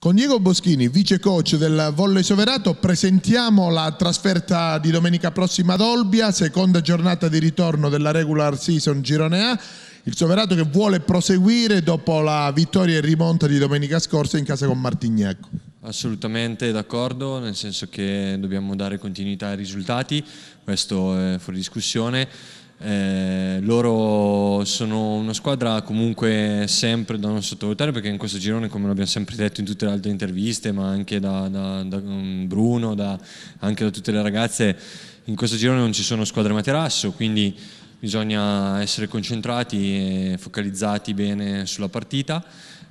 Con Diego Boschini, vice coach del Volle Soverato, presentiamo la trasferta di domenica prossima ad Olbia, seconda giornata di ritorno della regular season Girone A. Il Soverato che vuole proseguire dopo la vittoria e rimonta di domenica scorsa in casa con Martignacco. Assolutamente d'accordo, nel senso che dobbiamo dare continuità ai risultati, questo è fuori discussione. Eh, loro sono una squadra comunque sempre da non sottovalutare perché in questo girone, come l'abbiamo sempre detto in tutte le altre interviste, ma anche da, da, da mm, Bruno, da, anche da tutte le ragazze, in questo girone non ci sono squadre materasso, quindi bisogna essere concentrati e focalizzati bene sulla partita.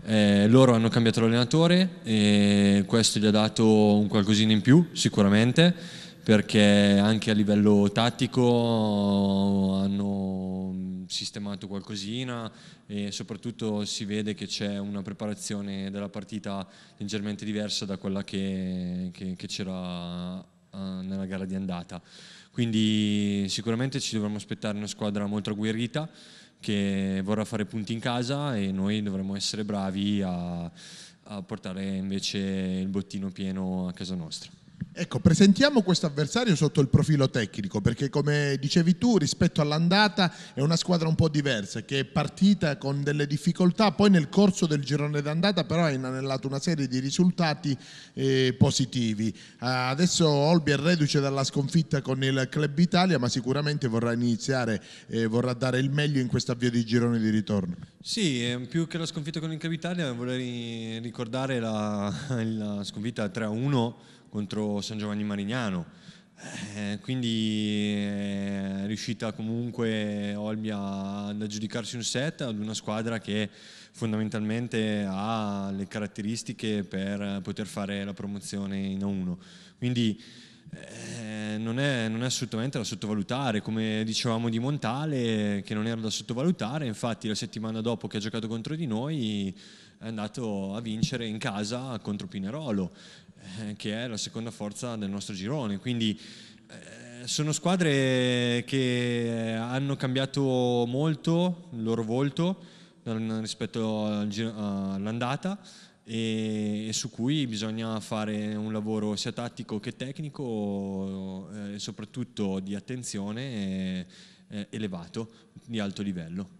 Eh, loro hanno cambiato l'allenatore e questo gli ha dato un qualcosina in più sicuramente perché anche a livello tattico hanno sistemato qualcosina e soprattutto si vede che c'è una preparazione della partita leggermente diversa da quella che, che, che c'era eh, nella gara di andata. Quindi sicuramente ci dovremmo aspettare una squadra molto agguerrita che vorrà fare punti in casa e noi dovremmo essere bravi a, a portare invece il bottino pieno a casa nostra. Ecco, presentiamo questo avversario sotto il profilo tecnico, perché come dicevi tu, rispetto all'andata è una squadra un po' diversa, che è partita con delle difficoltà, poi nel corso del girone d'andata però ha inanellato una serie di risultati eh, positivi. Ah, adesso Olbi è reduce dalla sconfitta con il Club Italia, ma sicuramente vorrà iniziare e eh, vorrà dare il meglio in questo avvio di girone di ritorno. Sì, eh, più che la sconfitta con il Club Italia vorrei ricordare la, la sconfitta 3-1 contro San Giovanni Marignano. Eh, quindi eh, è riuscita comunque Olbia ad aggiudicarsi un set ad una squadra che fondamentalmente ha le caratteristiche per poter fare la promozione in A1. Quindi eh, non, è, non, è, assolutamente da sottovalutare, come dicevamo di Montale, che non era da sottovalutare, infatti la settimana dopo che ha giocato contro di noi è andato a vincere in casa contro Pinerolo. Eh, che è la seconda forza del nostro girone, quindi eh, sono squadre che hanno cambiato molto il loro volto rispetto all'andata e, e, su cui bisogna fare un lavoro sia tattico che tecnico eh, e soprattutto di attenzione elevato, di alto livello.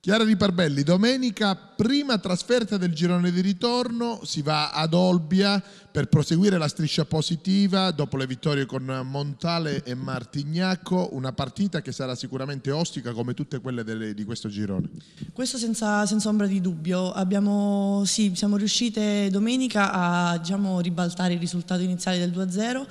Chiara Di Parbelli, domenica prima trasferta del girone di ritorno, si va ad Olbia per proseguire la striscia positiva dopo le vittorie con Montale e Martignacco, una partita che sarà sicuramente ostica come tutte quelle delle, di questo girone. Questo senza, senza ombra di dubbio, Abbiamo, sì, siamo riuscite domenica a diciamo, ribaltare il risultato iniziale del 2-0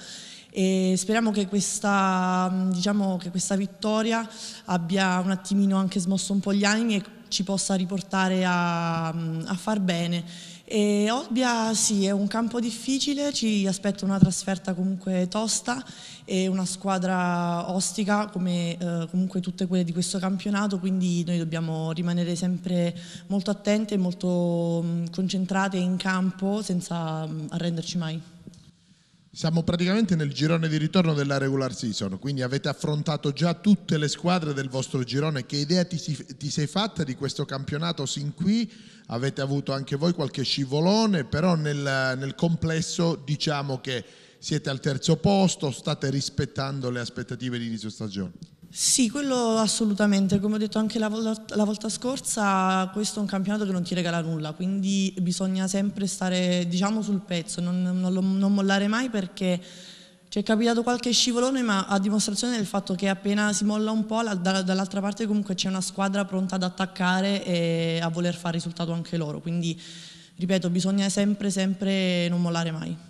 e speriamo che questa, mm, diciamo, che questa vittoria abbia un attimino anche smosso un po' gli animi e ci possa riportare a, mm, a far bene. E Olbia sì, è un campo difficile, ci aspetta una trasferta comunque tosta e una squadra ostica come eh, comunque tutte quelle di questo campionato, quindi noi dobbiamo rimanere sempre molto attente, molto mh, mm, concentrate in campo senza mh, arrenderci mai. Siamo praticamente nel girone di ritorno della regular season, quindi avete affrontato già tutte le squadre del vostro girone. Che idea ti, ti, sei fatta di questo campionato sin qui? Avete avuto anche voi qualche scivolone, però nel, nel complesso diciamo che siete al terzo posto, state rispettando le aspettative di inizio stagione. Sì, quello assolutamente, come ho detto anche la, volta, la volta scorsa, questo è un campionato che non ti regala nulla, quindi bisogna sempre stare diciamo, sul pezzo, non, non, non mollare mai perché ci è capitato qualche scivolone, ma a dimostrazione del fatto che appena si molla un po', dall'altra parte comunque c'è una squadra pronta ad attaccare e a voler fare risultato anche loro. Quindi, ripeto, bisogna sempre, sempre non mollare mai.